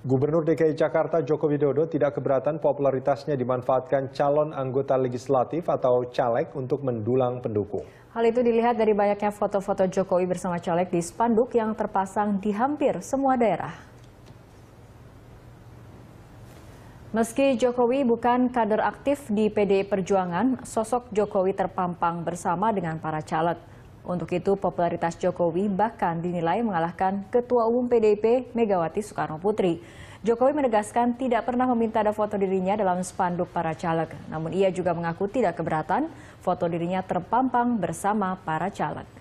Gubernur DKI Jakarta Joko Widodo tidak keberatan popularitasnya dimanfaatkan calon anggota legislatif atau caleg untuk mendulang pendukung. Hal itu dilihat dari banyaknya foto-foto Jokowi bersama caleg di spanduk yang terpasang di hampir semua daerah. Meski Jokowi bukan kader aktif di PDI Perjuangan, sosok Jokowi terpampang bersama dengan para caleg. Untuk itu, popularitas Jokowi bahkan dinilai mengalahkan Ketua Umum PDIP Megawati Soekarno Putri. Jokowi menegaskan tidak pernah meminta ada foto dirinya dalam spanduk para caleg. Namun ia juga mengaku tidak keberatan foto dirinya terpampang bersama para caleg.